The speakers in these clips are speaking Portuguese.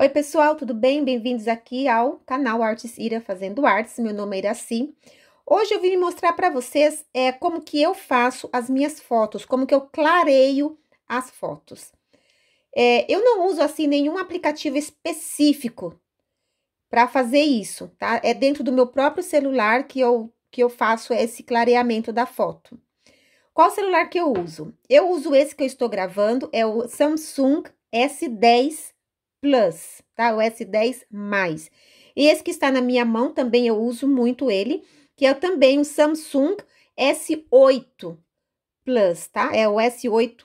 Oi, pessoal, tudo bem? Bem-vindos aqui ao canal Artes Ira Fazendo Artes. Meu nome é Iraci. Hoje eu vim mostrar para vocês é, como que eu faço as minhas fotos, como que eu clareio as fotos. É, eu não uso, assim, nenhum aplicativo específico para fazer isso, tá? É dentro do meu próprio celular que eu, que eu faço esse clareamento da foto. Qual celular que eu uso? Eu uso esse que eu estou gravando, é o Samsung S10 Plus, tá? O S10 mais. E esse que está na minha mão também eu uso muito ele, que é também o Samsung S8 Plus, tá? É o S8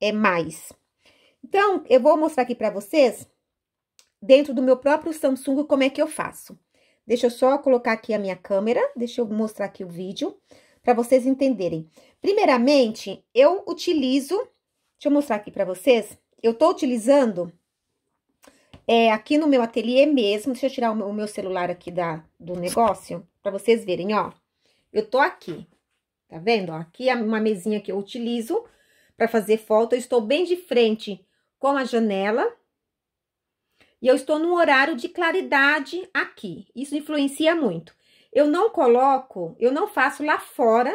é mais. Então, eu vou mostrar aqui para vocês dentro do meu próprio Samsung como é que eu faço. Deixa eu só colocar aqui a minha câmera, deixa eu mostrar aqui o vídeo para vocês entenderem. Primeiramente, eu utilizo, deixa eu mostrar aqui para vocês, eu tô utilizando é, aqui no meu ateliê mesmo, deixa eu tirar o meu celular aqui da, do negócio, para vocês verem, ó. Eu tô aqui, tá vendo? Ó, aqui é uma mesinha que eu utilizo para fazer foto, eu estou bem de frente com a janela. E eu estou num horário de claridade aqui, isso influencia muito. Eu não coloco, eu não faço lá fora,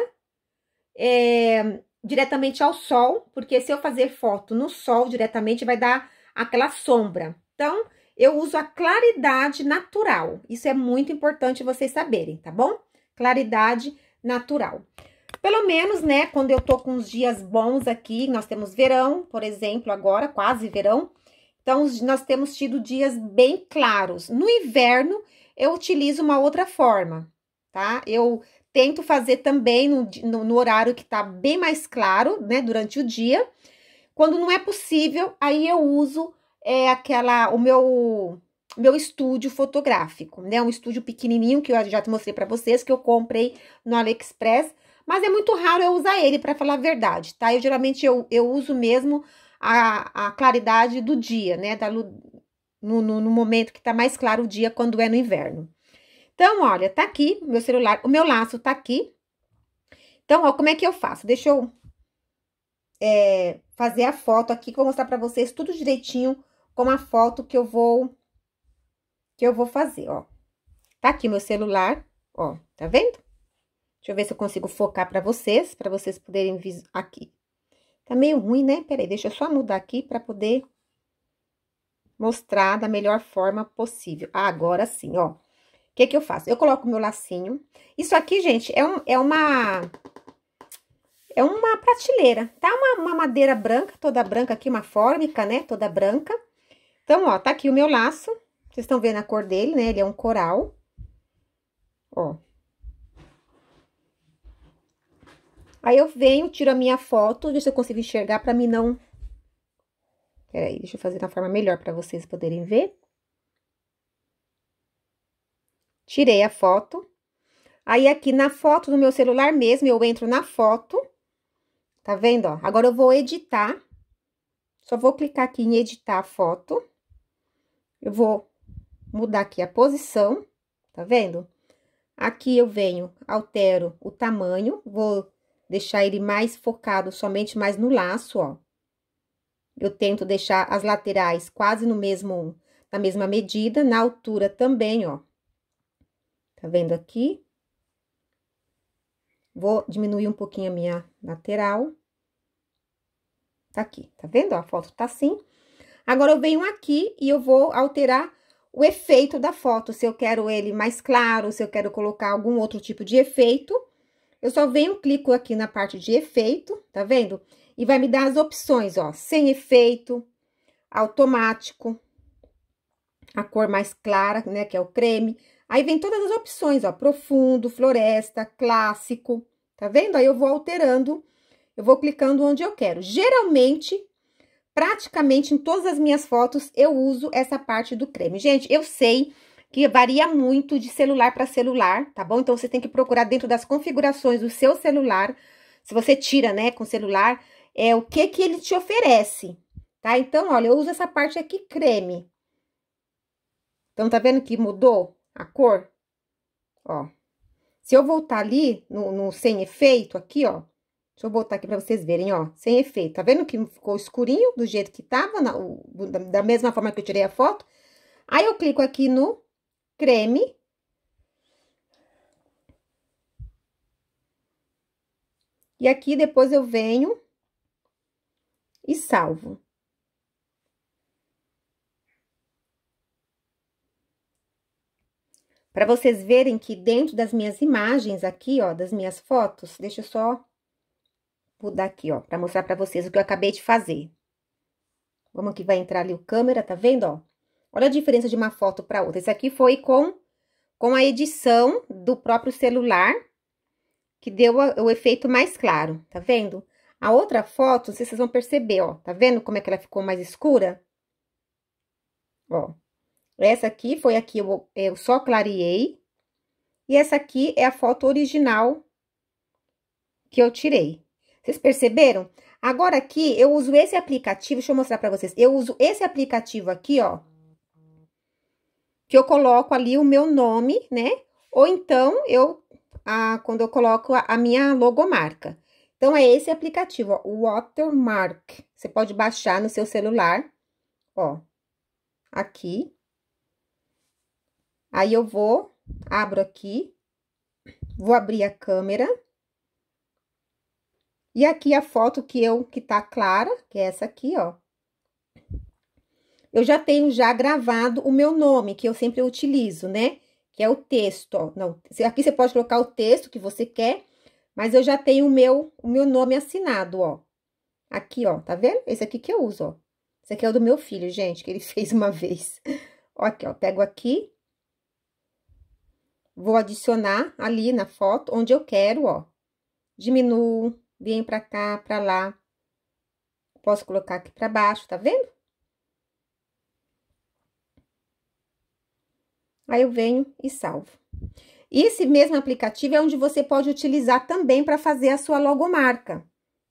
é, diretamente ao sol, porque se eu fazer foto no sol diretamente, vai dar aquela sombra. Então, eu uso a claridade natural. Isso é muito importante vocês saberem, tá bom? Claridade natural. Pelo menos, né, quando eu tô com os dias bons aqui, nós temos verão, por exemplo, agora, quase verão. Então, nós temos tido dias bem claros. No inverno, eu utilizo uma outra forma, tá? Eu tento fazer também no, no, no horário que tá bem mais claro, né, durante o dia. Quando não é possível, aí eu uso é aquela o meu meu estúdio fotográfico, né? Um estúdio pequenininho que eu já te mostrei para vocês que eu comprei no AliExpress, mas é muito raro eu usar ele para falar a verdade, tá? Eu geralmente eu, eu uso mesmo a, a claridade do dia, né? Da no, no, no momento que tá mais claro o dia quando é no inverno. Então, olha, tá aqui meu celular, o meu laço tá aqui. Então, ó, como é que eu faço? Deixa eu é, fazer a foto aqui que eu vou mostrar para vocês tudo direitinho com a foto que eu vou que eu vou fazer, ó. Tá aqui meu celular, ó, tá vendo? Deixa eu ver se eu consigo focar para vocês, para vocês poderem ver aqui. Tá meio ruim, né? Peraí, deixa eu só mudar aqui para poder mostrar da melhor forma possível. Ah, agora sim, ó. O que que eu faço? Eu coloco meu lacinho. Isso aqui, gente, é, um, é uma... É uma prateleira, tá? Uma, uma madeira branca, toda branca aqui, uma fórmica, né? Toda branca. Então, ó, tá aqui o meu laço. Vocês estão vendo a cor dele, né? Ele é um coral. Ó. Aí, eu venho, tiro a minha foto, deixa eu conseguir enxergar pra mim não... Peraí, deixa eu fazer da forma melhor pra vocês poderem ver. Tirei a foto. Aí, aqui na foto do meu celular mesmo, eu entro na foto. Tá vendo, ó? Agora, eu vou editar. Só vou clicar aqui em editar a foto eu vou mudar aqui a posição, tá vendo? Aqui eu venho, altero o tamanho, vou deixar ele mais focado somente mais no laço, ó. Eu tento deixar as laterais quase no mesmo, na mesma medida, na altura também, ó. Tá vendo aqui? Vou diminuir um pouquinho a minha lateral. Tá aqui, tá vendo? A foto tá assim. Agora, eu venho aqui e eu vou alterar o efeito da foto, se eu quero ele mais claro, se eu quero colocar algum outro tipo de efeito. Eu só venho, clico aqui na parte de efeito, tá vendo? E vai me dar as opções, ó, sem efeito, automático, a cor mais clara, né, que é o creme. Aí vem todas as opções, ó, profundo, floresta, clássico, tá vendo? Aí eu vou alterando, eu vou clicando onde eu quero. Geralmente, praticamente em todas as minhas fotos eu uso essa parte do creme. Gente, eu sei que varia muito de celular para celular, tá bom? Então, você tem que procurar dentro das configurações do seu celular, se você tira, né, com celular, é o que que ele te oferece, tá? Então, olha, eu uso essa parte aqui creme. Então, tá vendo que mudou a cor? Ó. Se eu voltar ali no, no sem efeito aqui, ó, Deixa eu botar aqui pra vocês verem, ó, sem efeito. Tá vendo que ficou escurinho do jeito que tava, na, o, da mesma forma que eu tirei a foto? Aí, eu clico aqui no creme. E aqui, depois, eu venho e salvo. Para vocês verem que dentro das minhas imagens aqui, ó, das minhas fotos, deixa eu só mudar aqui, ó, para mostrar para vocês o que eu acabei de fazer. Vamos que vai entrar ali o câmera, tá vendo, ó? Olha a diferença de uma foto para outra. Esse aqui foi com, com a edição do próprio celular, que deu o efeito mais claro, tá vendo? A outra foto, não sei se vocês vão perceber, ó, tá vendo como é que ela ficou mais escura? Ó, essa aqui foi aqui, eu, eu só clareei, e essa aqui é a foto original que eu tirei. Vocês perceberam? Agora aqui, eu uso esse aplicativo, deixa eu mostrar pra vocês. Eu uso esse aplicativo aqui, ó. Que eu coloco ali o meu nome, né? Ou então, eu, a, quando eu coloco a, a minha logomarca. Então, é esse aplicativo, ó, Watermark. Você pode baixar no seu celular, ó. Aqui. Aí, eu vou, abro aqui. Vou abrir a câmera. E aqui a foto que eu, que tá clara, que é essa aqui, ó. Eu já tenho já gravado o meu nome, que eu sempre utilizo, né? Que é o texto, ó. Não, aqui você pode colocar o texto que você quer, mas eu já tenho o meu, o meu nome assinado, ó. Aqui, ó, tá vendo? Esse aqui que eu uso, ó. Esse aqui é o do meu filho, gente, que ele fez uma vez. Ó, aqui, ó, pego aqui. Vou adicionar ali na foto, onde eu quero, ó. Diminuo, vem pra cá, pra lá. Posso colocar aqui pra baixo, tá vendo? Aí eu venho e salvo. Esse mesmo aplicativo é onde você pode utilizar também para fazer a sua logomarca,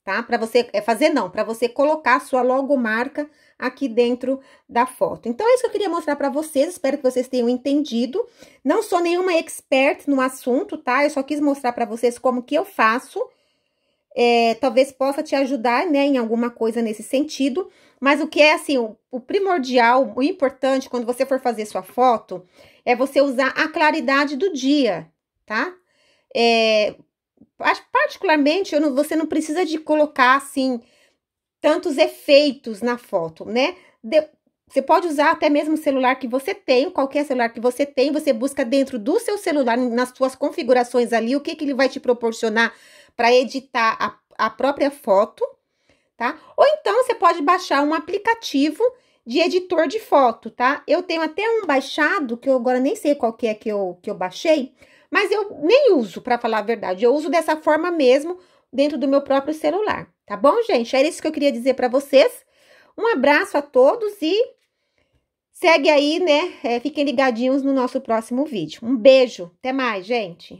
tá? Para você é fazer não, para você colocar a sua logomarca aqui dentro da foto. Então é isso que eu queria mostrar para vocês, espero que vocês tenham entendido. Não sou nenhuma expert no assunto, tá? Eu só quis mostrar para vocês como que eu faço é, talvez possa te ajudar, né, em alguma coisa nesse sentido. Mas o que é, assim, o, o primordial, o importante, quando você for fazer sua foto, é você usar a claridade do dia, tá? É, particularmente, não, você não precisa de colocar, assim, tantos efeitos na foto, né? De, você pode usar até mesmo o celular que você tem, qualquer celular que você tem, você busca dentro do seu celular, nas suas configurações ali, o que, que ele vai te proporcionar para editar a, a própria foto, tá? Ou então você pode baixar um aplicativo de editor de foto, tá? Eu tenho até um baixado, que eu agora nem sei qual que é que eu, que eu baixei, mas eu nem uso, para falar a verdade. Eu uso dessa forma mesmo, dentro do meu próprio celular, tá bom, gente? Era isso que eu queria dizer para vocês. Um abraço a todos e segue aí, né? É, fiquem ligadinhos no nosso próximo vídeo. Um beijo, até mais, gente!